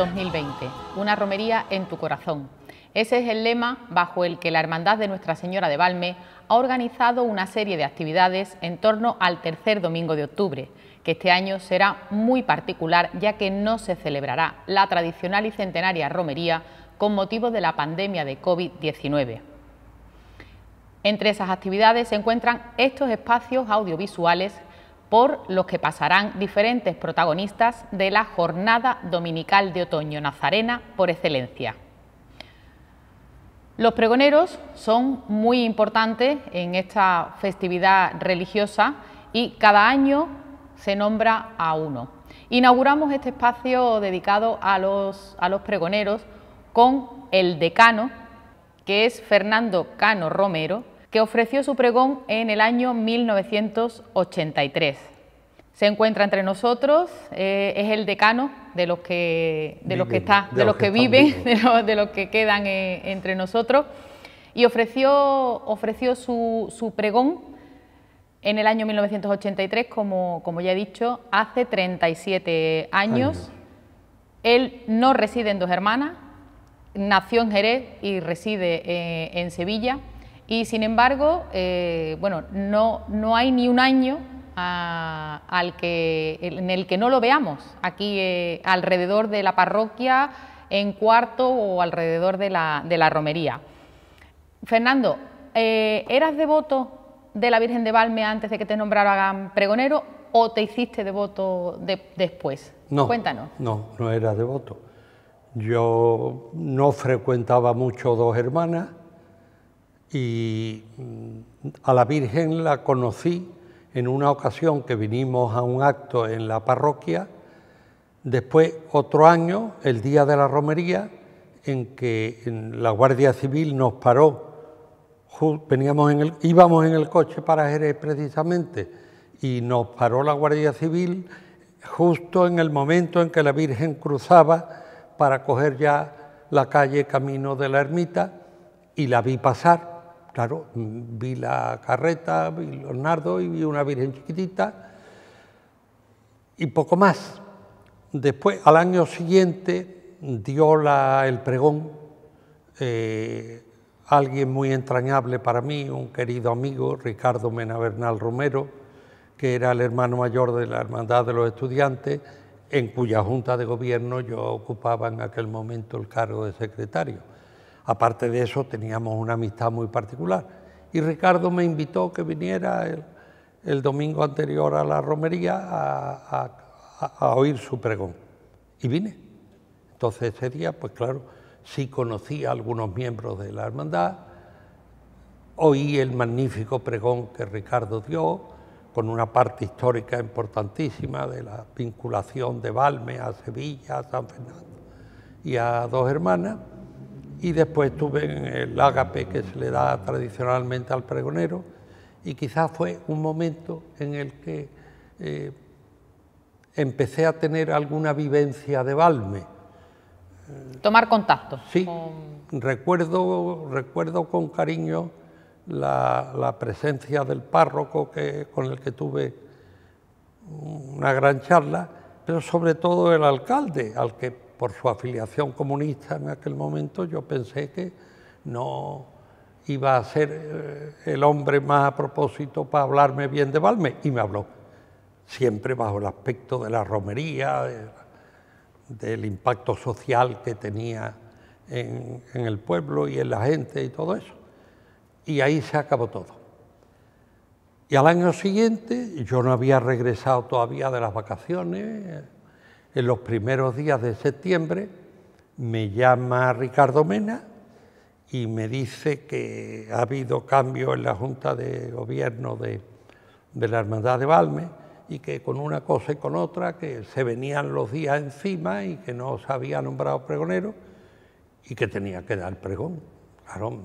2020, una romería en tu corazón. Ese es el lema bajo el que la Hermandad de Nuestra Señora de Valme ha organizado una serie de actividades en torno al tercer domingo de octubre, que este año será muy particular ya que no se celebrará la tradicional y centenaria romería con motivo de la pandemia de COVID-19. Entre esas actividades se encuentran estos espacios audiovisuales por los que pasarán diferentes protagonistas de la Jornada Dominical de Otoño Nazarena por excelencia. Los pregoneros son muy importantes en esta festividad religiosa y cada año se nombra a uno. Inauguramos este espacio dedicado a los, a los pregoneros con el decano, que es Fernando Cano Romero, que ofreció su pregón en el año 1983 se encuentra entre nosotros, eh, es el decano de los que, de viven, los que, está, de, los, que, viven, de los, que quedan eh, entre nosotros, y ofreció, ofreció su, su, pregón en el año 1983, como, como ya he dicho, hace 37 años. Él no reside en Dos Hermanas, nació en Jerez y reside eh, en Sevilla, y sin embargo, bueno, no, no hay ni un año al que, en el que no lo veamos, aquí eh, alrededor de la parroquia, en cuarto o alrededor de la, de la romería. Fernando, eh, ¿eras devoto de la Virgen de Valme antes de que te nombraran pregonero o te hiciste devoto después? No, Cuéntanos. No, no era devoto. Yo no frecuentaba mucho dos hermanas y mm, a la Virgen la conocí en una ocasión que vinimos a un acto en la parroquia, después otro año, el día de la romería, en que la Guardia Civil nos paró, íbamos en el coche para Jerez precisamente, y nos paró la Guardia Civil justo en el momento en que la Virgen cruzaba para coger ya la calle camino de la ermita y la vi pasar claro, vi la carreta, vi Leonardo y vi una virgen chiquitita y poco más. Después, al año siguiente, dio la, el pregón eh, alguien muy entrañable para mí, un querido amigo, Ricardo Mena Bernal Romero, que era el hermano mayor de la Hermandad de los Estudiantes, en cuya junta de gobierno yo ocupaba en aquel momento el cargo de secretario. Aparte de eso, teníamos una amistad muy particular. Y Ricardo me invitó que viniera el, domingo anterior a la romería a, a, oír su pregón. Y vine. Entonces ese día, pues claro, sí conocí a algunos miembros de la hermandad, oí el magnífico pregón que Ricardo dio, con una parte histórica importantísima de la vinculación de Balme a Sevilla, a San Fernando y a dos hermanas y después tuve el ágape que se le da tradicionalmente al pregonero y quizás fue un momento en el que eh, empecé a tener alguna vivencia de Balme. Tomar contacto. Sí, recuerdo, recuerdo con cariño la, presencia del párroco que, con el que tuve una gran charla, pero sobre todo el alcalde, al que por su afiliación comunista en aquel momento, yo pensé que no iba a ser eh, el hombre más a propósito para hablarme bien de balme y me habló, siempre bajo el aspecto de la romería, del impacto social que tenía en, en el pueblo y en la gente y todo eso. Y ahí se acabó todo. Y al año siguiente, yo no había regresado todavía de las vacaciones, en los primeros días de septiembre, me llama Ricardo Mena y me dice que ha habido cambio en la Junta de Gobierno de, la Hermandad de Balme y que con una cosa y con otra, que se venían los días encima y que no se había nombrado pregonero y que tenía que dar pregón. Claro,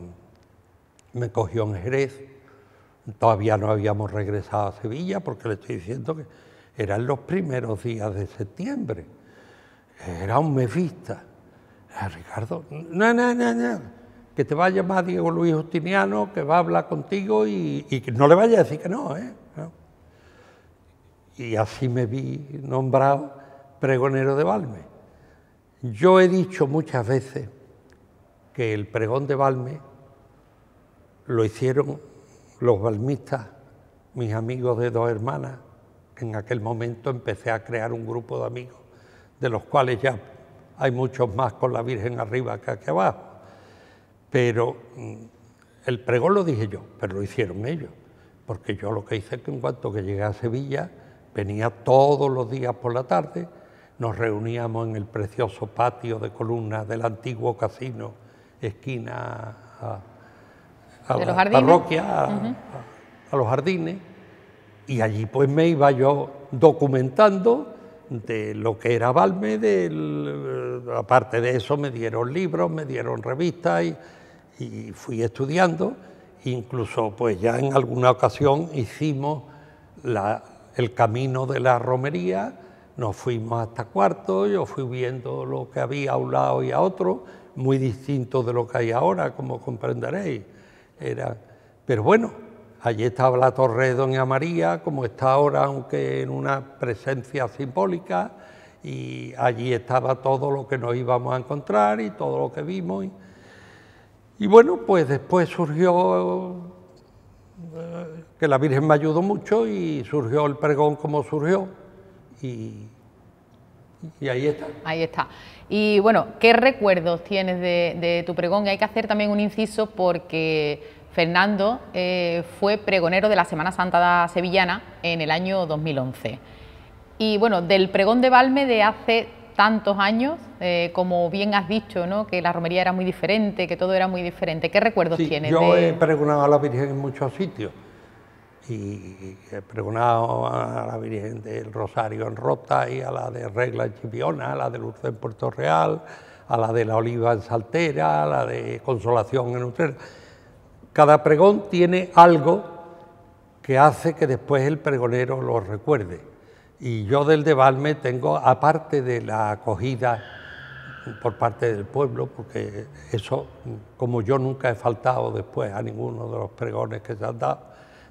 me cogió en Jerez, todavía no habíamos regresado a Sevilla porque le estoy diciendo que eran los primeros días de septiembre. Era un mefista. A eh, Ricardo, no, no, no, no, que te va a llamar Diego Luis Justiniano, que va a hablar contigo y, que no le vaya a decir que no, ¿eh? no. Y así me vi nombrado pregonero de Balme. Yo he dicho muchas veces que el pregón de Balme lo hicieron los balmistas, mis amigos de dos hermanas, en aquel momento empecé a crear un grupo de amigos, de los cuales ya hay muchos más con la Virgen arriba que aquí abajo. Pero mm, el pregón lo dije yo, pero lo hicieron ellos, porque yo lo que hice es que en cuanto que llegué a Sevilla, venía todos los días por la tarde, nos reuníamos en el precioso patio de columnas del antiguo casino, esquina a, la parroquia, a los jardines y allí pues me iba yo documentando de lo que era Valme, eh, aparte de eso me dieron libros, me dieron revistas y, fui estudiando. Incluso pues ya en alguna ocasión hicimos el camino de la romería, nos fuimos hasta cuarto, yo fui viendo lo que había a un lado y a otro, muy distinto de lo que hay ahora, como comprenderéis. Era, pero bueno, Allí estaba la torre de Doña María, como está ahora, aunque en una presencia simbólica, y allí estaba todo lo que nos íbamos a encontrar y todo lo que vimos. Y, bueno, pues después surgió eh, que la Virgen me ayudó mucho y surgió el pregón como surgió. Y, ahí está. Ahí está. Y bueno, ¿qué recuerdos tienes de, tu pregón? hay que hacer también un inciso porque Fernando eh, fue pregonero de la Semana Santa Sevillana en el año 2011. Y bueno, del pregón de Balme de hace tantos años, eh, como bien has dicho, ¿no? que la romería era muy diferente, que todo era muy diferente. ¿Qué recuerdos sí, tienes? Yo he pregonado a la Virgen en muchos sitios y he pregonado a la Virgen del Rosario en Rota y a la de Regla en Chipiona, a la de Luz en Puerto Real, a la de la Oliva en Saltera, a la de Consolación en Utrera cada pregón tiene algo que hace que después el pregonero lo recuerde. Y yo del Debalme tengo, aparte de la acogida por parte del pueblo, porque eso, como yo nunca he faltado después a ninguno de los pregones que se han dado,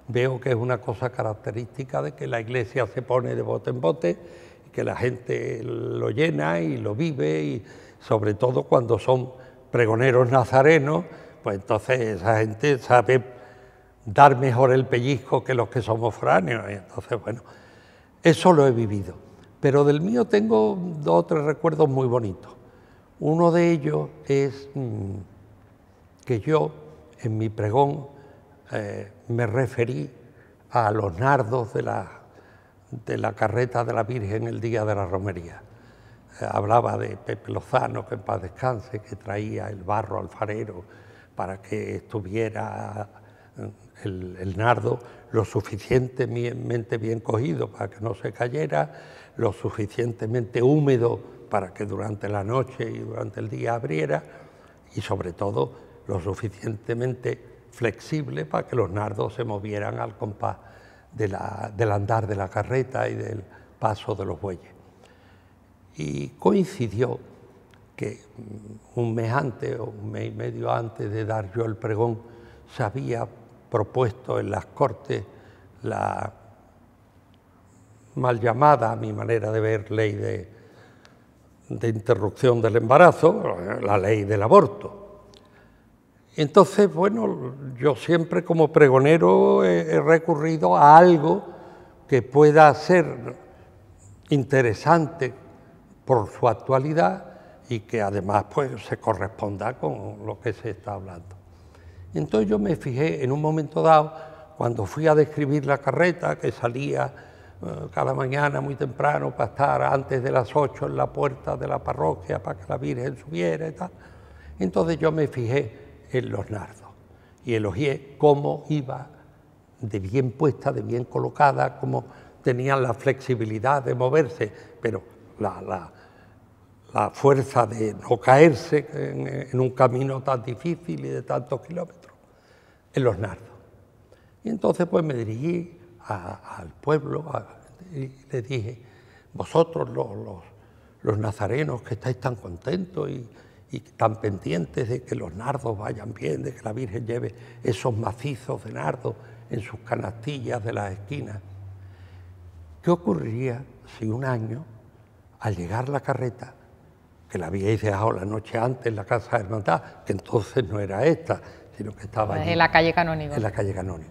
veo que es una cosa característica de que la iglesia se pone de bote en bote, y que la gente lo llena y lo vive, y sobre todo cuando son pregoneros nazarenos, pues entonces esa gente sabe dar mejor el pellizco que los que somos foráneos. entonces, bueno, eso lo he vivido. Pero del mío tengo dos o tres recuerdos muy bonitos. Uno de ellos es mm, que yo en mi pregón eh, me referí a los nardos de la, carreta de la Virgen el día de la romería. Eh, hablaba de Pepe Lozano, que en paz descanse, que traía el barro alfarero para que estuviera eh, el, nardo lo suficientemente bien cogido para que no se cayera, lo suficientemente húmedo para que durante la noche y durante el día abriera y sobre todo lo suficientemente flexible para que los nardos se movieran al compás del andar de la carreta y del paso de los bueyes. Y coincidió que un mes antes o un mes y medio antes de dar yo el pregón, se había propuesto en las Cortes la mal llamada, a mi manera de ver, ley de, de interrupción del embarazo, la ley del aborto. Entonces, bueno, yo siempre como pregonero he, recurrido a algo que pueda ser interesante por su actualidad y que además pues, se corresponda con lo que se está hablando. Entonces yo me fijé en un momento dado, cuando fui a describir la carreta, que salía eh, cada mañana muy temprano para estar antes de las 8 en la puerta de la parroquia para que la Virgen subiera y tal. Entonces yo me fijé en los nardos y elogié cómo iba de bien puesta, de bien colocada, cómo tenían la flexibilidad de moverse, pero la, la, la fuerza de no caerse en, un camino tan difícil y de tantos kilómetros, en los nardos. Y entonces pues me dirigí al pueblo y le dije, vosotros los, nazarenos que estáis tan contentos y, y, tan pendientes de que los nardos vayan bien, de que la Virgen lleve esos macizos de nardos en sus canastillas de las esquinas, ¿qué ocurriría si un año, al llegar la carreta, que la habíais dejado la noche antes en la Casa de Hermandad, que entonces no era esta, sino que estaba pues En la calle Canónigo. En la calle Canónigo.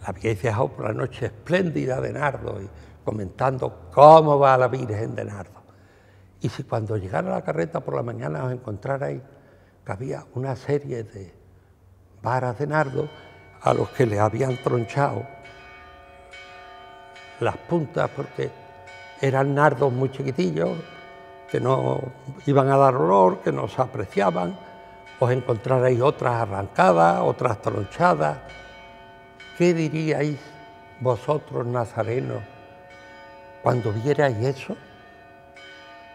La habíais dejado por la noche espléndida de Nardo y comentando cómo va la Virgen de Nardo. Y si cuando llegara la carreta por la mañana os ahí... que había una serie de varas de Nardo a los que le habían tronchado las puntas porque eran nardos muy chiquitillos que no iban a dar olor, que no se apreciaban, os encontraréis otras arrancadas, otras tronchadas. ¿Qué diríais vosotros, nazarenos, cuando vierais eso?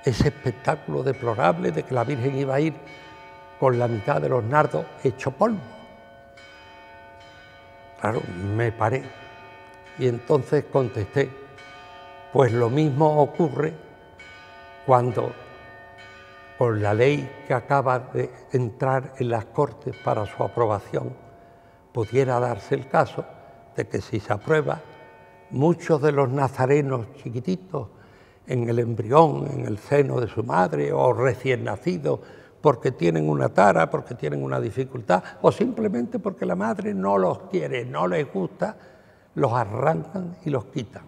Ese espectáculo deplorable de que la Virgen iba a ir con la mitad de los nardos hecho polvo. Claro, me paré. Y entonces contesté, pues lo mismo ocurre cuando por la ley que acaba de entrar en las Cortes para su aprobación, pudiera darse el caso de que si se aprueba, muchos de los nazarenos chiquititos, en el embrión, en el seno de su madre o recién nacidos, porque tienen una tara, porque tienen una dificultad, o simplemente porque la madre no los quiere, no les gusta, los arrancan y los quitan.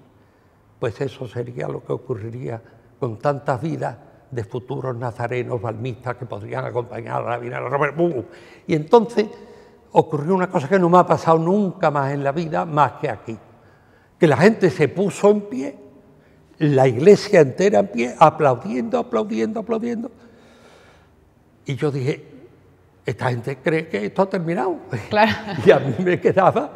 Pues eso sería lo que ocurriría con tantas vidas de futuros nazarenos, balmistas que podrían acompañar a la vida de la Romería. Y entonces ocurrió una cosa que no me ha pasado nunca más en la vida, más que aquí, que la gente se puso en pie, la iglesia entera en pie, aplaudiendo, aplaudiendo, aplaudiendo. Y yo dije, esta gente cree que esto ha terminado. Y a mí me quedaba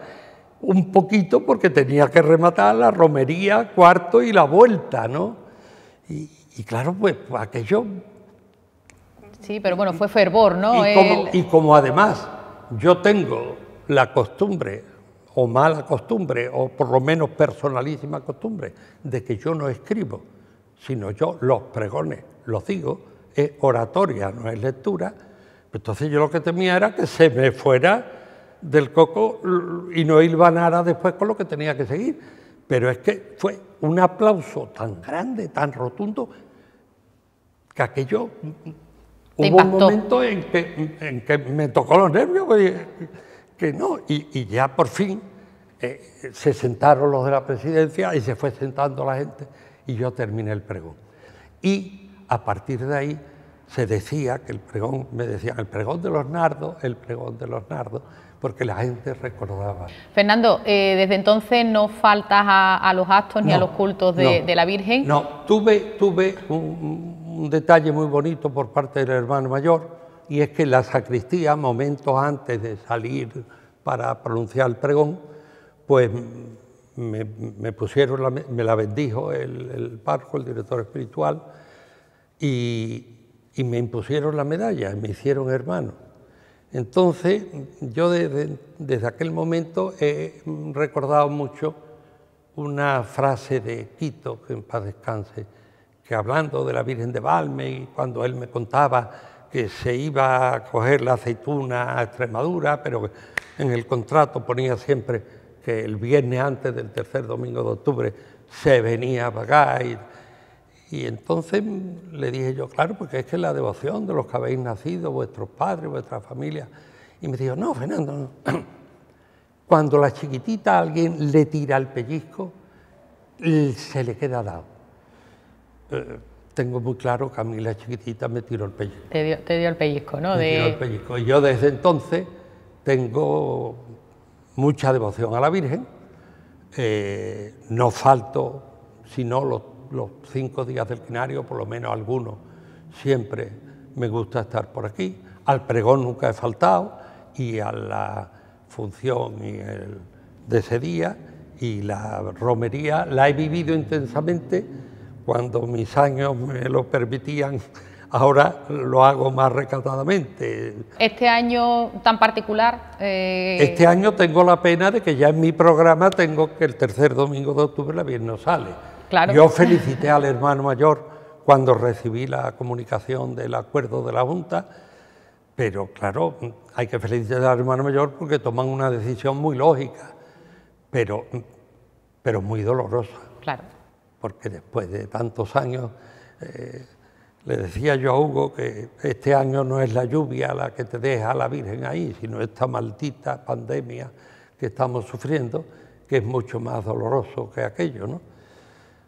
un poquito porque tenía que rematar la romería, cuarto y la vuelta, ¿no? Y, claro, pues aquello... Sí, pero bueno, fue fervor, ¿no? Y, como, además yo tengo la costumbre, o mala costumbre, o por lo menos personalísima costumbre, de que yo no escribo, sino yo los pregones, los digo, es oratoria, no es lectura. Entonces yo lo que temía era que se me fuera del coco y no nada después con lo que tenía que seguir. Pero es que fue un aplauso tan grande, tan rotundo, que aquello mm, mm, hubo un momento en que, me tocó los nervios, que, no, y, ya por fin eh, se sentaron los de la presidencia y se fue sentando la gente y yo terminé el pregón. Y a partir de ahí se decía que el pregón, me decían el pregón de los nardos, el pregón de los nardos, porque la gente recordaba. Fernando, eh, desde entonces no faltas a, los actos ni a los cultos de, la Virgen. No, tuve, tuve un, detalle muy bonito por parte del hermano mayor, y es que la sacristía, momentos antes de salir para pronunciar el pregón, pues me, pusieron, la, me la bendijo el, el el director espiritual, y me impusieron la medalla, me hicieron hermano. Entonces, yo desde, aquel momento he recordado mucho una frase de Quito, que en paz descanse, que hablando de la Virgen de Valme y cuando él me contaba que se iba a coger la aceituna a Extremadura, pero en el contrato ponía siempre que el viernes antes del tercer domingo de octubre se venía a pagar. Y entonces le dije yo, claro, porque es que la devoción de los que habéis nacido, vuestros padres, vuestra familia. Y me dijo, no, Fernando, Cuando la chiquitita alguien le tira el pellizco, se le queda dado. Eh, tengo muy claro que a mí la chiquitita me tiró el pellizco. Te dio, el pellizco, ¿no? Me de... el pellizco. Y yo desde entonces tengo mucha devoción a la Virgen. Eh, no falto, sino los los cinco días del quinario, por lo menos algunos, siempre me gusta estar por aquí. Al pregón nunca he faltado y a la función y el, de ese día y la romería la he vivido intensamente cuando mis años me lo permitían. Ahora lo hago más recatadamente. Este año tan particular. Eh, este año tengo la pena de que ya en mi programa tengo que el tercer domingo de octubre la viernes no sale yo felicité al hermano mayor cuando recibí la comunicación del acuerdo de la Junta, pero claro, hay que felicitar al hermano mayor porque toman una decisión muy lógica, pero, pero muy dolorosa. Claro. Porque después de tantos años, eh, le decía yo a Hugo que este año no es la lluvia la que te deja la Virgen ahí, sino esta maldita pandemia que estamos sufriendo, que es mucho más doloroso que aquello, ¿no?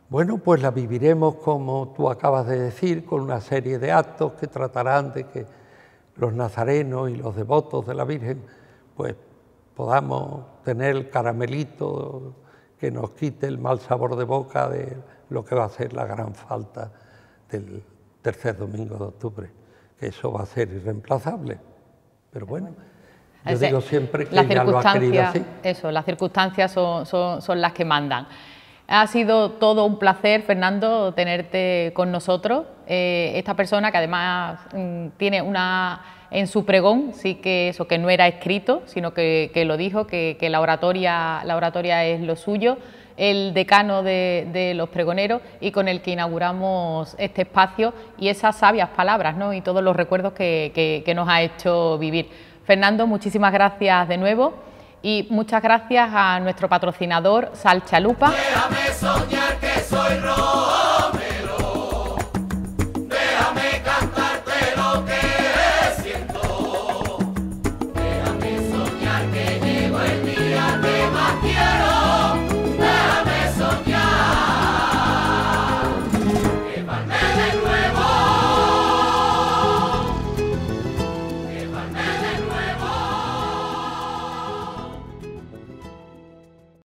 Bueno, pues la viviremos como tú acabas de decir, con una serie de actos que tratarán de que los nazarenos y los devotos de la Virgen, pues podamos tener el caramelito que nos quite el mal sabor de boca de lo que va a ser la gran falta del tercer domingo de octubre, que eso va a ser irreemplazable. Pero bueno, yo digo siempre que ya lo ha querido así. Eso, las circunstancias son las que mandan. Ha sido todo un placer, Fernando, tenerte con nosotros. Eh, esta persona que además mm, tiene una en su pregón, sí que eso que no era escrito, sino que, lo dijo, que, la, oratoria, la oratoria es lo suyo, el decano de, los pregoneros y con el que inauguramos este espacio y esas sabias palabras ¿no? y todos los recuerdos que nos ha hecho vivir. Fernando, muchísimas gracias de nuevo. Y muchas gracias a nuestro patrocinador Salchalupa. Déjame soy